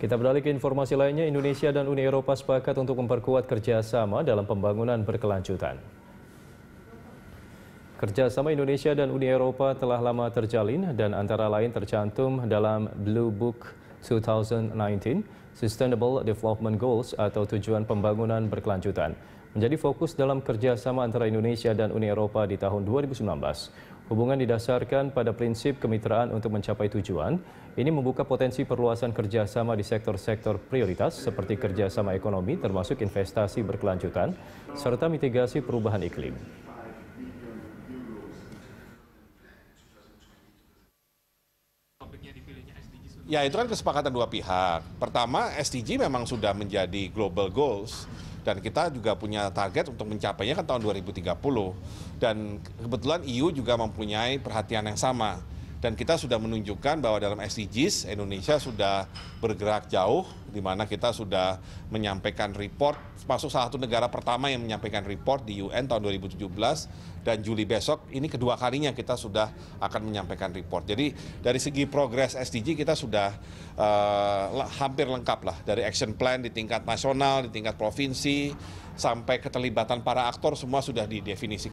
Kita beralih ke informasi lainnya, Indonesia dan Uni Eropa sepakat untuk memperkuat kerjasama dalam pembangunan berkelanjutan. Kerjasama Indonesia dan Uni Eropa telah lama terjalin dan antara lain tercantum dalam Blue Book 2019, Sustainable Development Goals atau tujuan pembangunan berkelanjutan, menjadi fokus dalam kerjasama antara Indonesia dan Uni Eropa di tahun 2019. Hubungan didasarkan pada prinsip kemitraan untuk mencapai tujuan. Ini membuka potensi perluasan kerjasama di sektor-sektor prioritas seperti kerjasama ekonomi termasuk investasi berkelanjutan serta mitigasi perubahan iklim. Ya itu kan kesepakatan dua pihak. Pertama SDG memang sudah menjadi global goals dan kita juga punya target untuk mencapainya kan tahun 2030. Dan kebetulan EU juga mempunyai perhatian yang sama dan kita sudah menunjukkan bahwa dalam SDGs Indonesia sudah bergerak jauh di mana kita sudah menyampaikan report masuk salah satu negara pertama yang menyampaikan report di UN tahun 2017 dan Juli besok ini kedua kalinya kita sudah akan menyampaikan report. Jadi dari segi progres SDG kita sudah uh, hampir lengkap lah dari action plan di tingkat nasional, di tingkat provinsi sampai keterlibatan para aktor semua sudah didefinisikan.